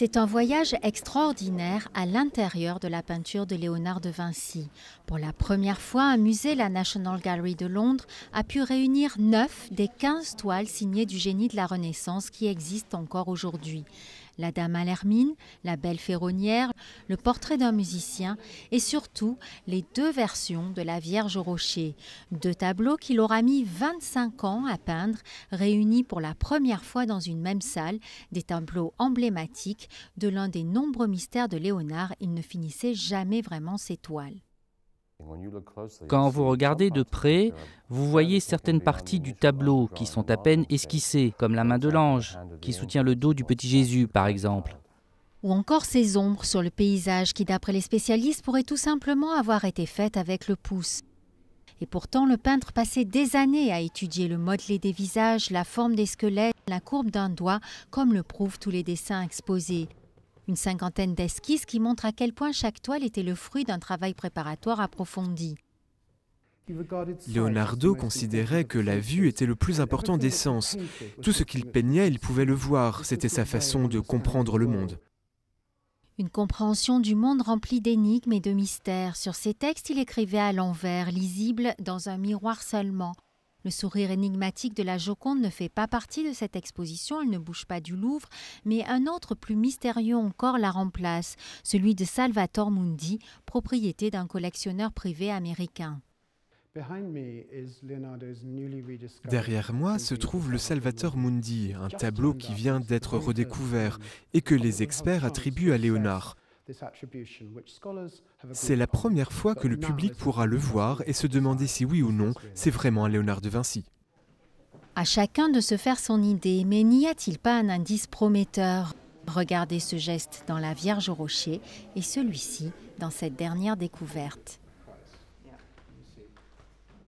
C'est un voyage extraordinaire à l'intérieur de la peinture de Léonard de Vinci. Pour la première fois, un musée, la National Gallery de Londres, a pu réunir 9 des 15 toiles signées du génie de la Renaissance qui existent encore aujourd'hui la dame à l'hermine, la belle ferronnière, le portrait d'un musicien et surtout les deux versions de la Vierge au rocher, deux tableaux qu'il aura mis 25 ans à peindre, réunis pour la première fois dans une même salle, des tableaux emblématiques de l'un des nombreux mystères de Léonard, il ne finissait jamais vraiment ses toiles. Quand vous regardez de près, vous voyez certaines parties du tableau qui sont à peine esquissées, comme la main de l'ange, qui soutient le dos du petit Jésus, par exemple. Ou encore ces ombres sur le paysage qui, d'après les spécialistes, pourraient tout simplement avoir été faites avec le pouce. Et pourtant, le peintre passait des années à étudier le modelé des visages, la forme des squelettes, la courbe d'un doigt, comme le prouvent tous les dessins exposés. Une cinquantaine d'esquisses qui montrent à quel point chaque toile était le fruit d'un travail préparatoire approfondi. Leonardo considérait que la vue était le plus important des sens. Tout ce qu'il peignait, il pouvait le voir. C'était sa façon de comprendre le monde. Une compréhension du monde remplie d'énigmes et de mystères. Sur ses textes, il écrivait à l'envers, lisible dans un miroir seulement. Le sourire énigmatique de la Joconde ne fait pas partie de cette exposition, elle ne bouge pas du Louvre, mais un autre plus mystérieux encore la remplace, celui de Salvatore Mundi, propriété d'un collectionneur privé américain. Derrière moi se trouve le Salvatore Mundi, un tableau qui vient d'être redécouvert et que les experts attribuent à Léonard. C'est la première fois que le public pourra le voir et se demander si oui ou non c'est vraiment un Léonard de Vinci. À chacun de se faire son idée, mais n'y a-t-il pas un indice prometteur Regardez ce geste dans la Vierge au rocher et celui-ci dans cette dernière découverte.